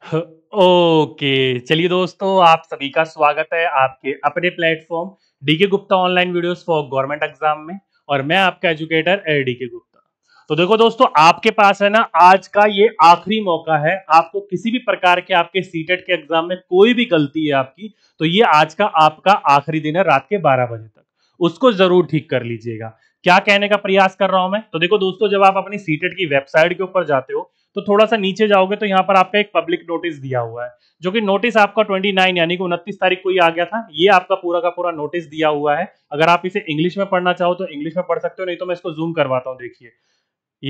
okay चलिए दोस्तों आप सभी का स्वागत है आपके अपने platform DK Gupta online videos for government exam में और मैं आपका एजुकेटर ए डीके गुप्ता तो देखो दोस्तों आपके पास है ना आज का ये आखिरी मौका है आपको किसी भी प्रकार के आपके सीटेट e के एग्जाम में कोई भी गलती है आपकी तो ये आज का आपका आखिरी दिन है रात के बारह बजे तक उसको जरूर ठीक कर लीजिएगा क्या कहने का प्रयास कर रहा हूं मैं तो देखो दोस्तों जब आप अपनी सीटेट e की वेबसाइट के ऊपर जाते हो तो थोड़ा सा नीचे जाओगे तो यहाँ पर आपका एक पब्लिक नोटिस दिया हुआ है जो कि नोटिस आपका 29 यानी कि उनतीस तारीख को ही आ गया था ये आपका पूरा का पूरा नोटिस दिया हुआ है अगर आप इसे इंग्लिश में पढ़ना चाहो तो इंग्लिश में पढ़ सकते हो नहीं तो मैं इसको जूम करवाता हूँ देखिए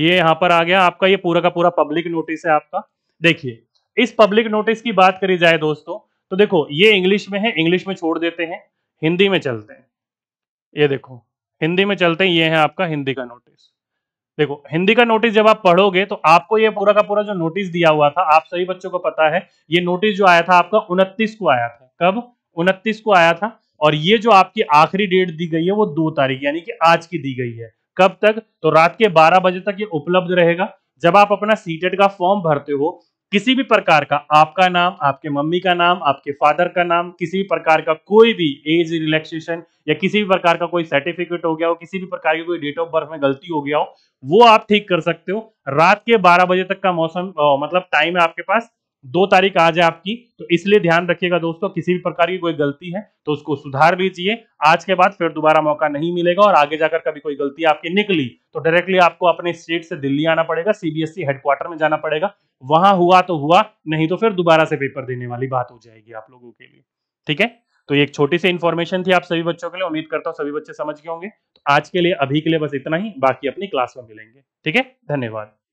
ये यहाँ पर आ गया आपका ये पूरा का पूरा पब्लिक नोटिस है आपका देखिए इस पब्लिक नोटिस की बात करी जाए दोस्तों तो देखो ये इंग्लिश में है इंग्लिश में छोड़ देते हैं हिंदी में चलते हैं ये देखो हिंदी में चलते हैं ये है आपका हिंदी का नोटिस देखो हिंदी का नोटिस जब आप पढ़ोगे तो आपको ये पूरा का पूरा जो नोटिस दिया हुआ था आप सभी बच्चों को पता है ये नोटिस जो आया था आपका उनतीस को आया था कब उनतीस को आया था और ये जो आपकी आखिरी डेट दी गई है वो दो तारीख यानी कि आज की दी गई है कब तक तो रात के बारह बजे तक ये उपलब्ध रहेगा जब आप अपना सीटेट का फॉर्म भरते हो किसी भी प्रकार का आपका नाम आपके मम्मी का नाम आपके फादर का नाम किसी भी प्रकार का कोई भी एज रिलैक्सेशन या किसी भी प्रकार का कोई सर्टिफिकेट हो गया हो किसी भी प्रकार की कोई डेट ऑफ बर्थ में गलती हो गया हो वो आप ठीक कर सकते हो रात के 12 बजे तक का मौसम मतलब टाइम है आपके पास दो तारीख आज है आपकी तो इसलिए ध्यान रखिएगा दोस्तों किसी भी प्रकार की कोई गलती है तो उसको सुधार लीजिए आज के बाद फिर दोबारा मौका नहीं मिलेगा और आगे जाकर कभी कोई गलती आपकी निकली तो डायरेक्टली आपको अपने स्टेट से दिल्ली आना पड़ेगा सीबीएसई हेडक्वार्टर e में जाना पड़ेगा वहां हुआ तो हुआ नहीं तो फिर दोबारा से पेपर देने वाली बात हो जाएगी आप लोगों के लिए ठीक है तो ये एक छोटी सी इन्फॉर्मेशन थी आप सभी बच्चों के लिए उम्मीद करता हूँ सभी बच्चे समझ गए होंगे तो आज के लिए अभी के लिए बस इतना ही बाकी अपनी क्लास में मिलेंगे ठीक है धन्यवाद